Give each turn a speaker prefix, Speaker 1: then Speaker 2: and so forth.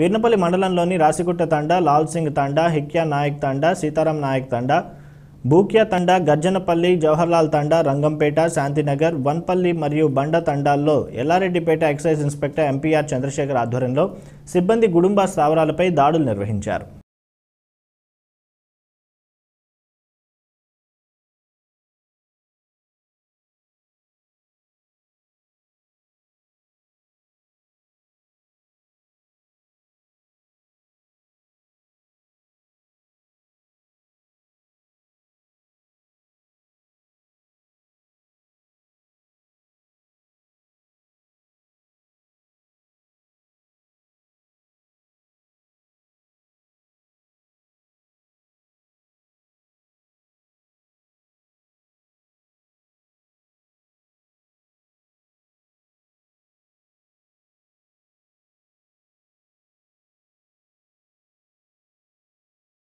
Speaker 1: వీర్నపల్లి మండలంలోని రాసిగుట్ట తండ లాల్ సింగ్ తండ హిక్యా నాయక్ తండ సీతారాం నాయక్ తండ భూక్యా తండ గర్జనపల్లి జవహర్లాల్ తండ రంగంపేట శాంతినగర్ వన్పల్లి మరియు బండ తండాల్లో Yellareddypet excise inspector MPR Chandrasekhar ఆధ్వర్యంలో సిబ్బంది గుడుంబ స్థావరాలపై దాడులు నిర్వహించారు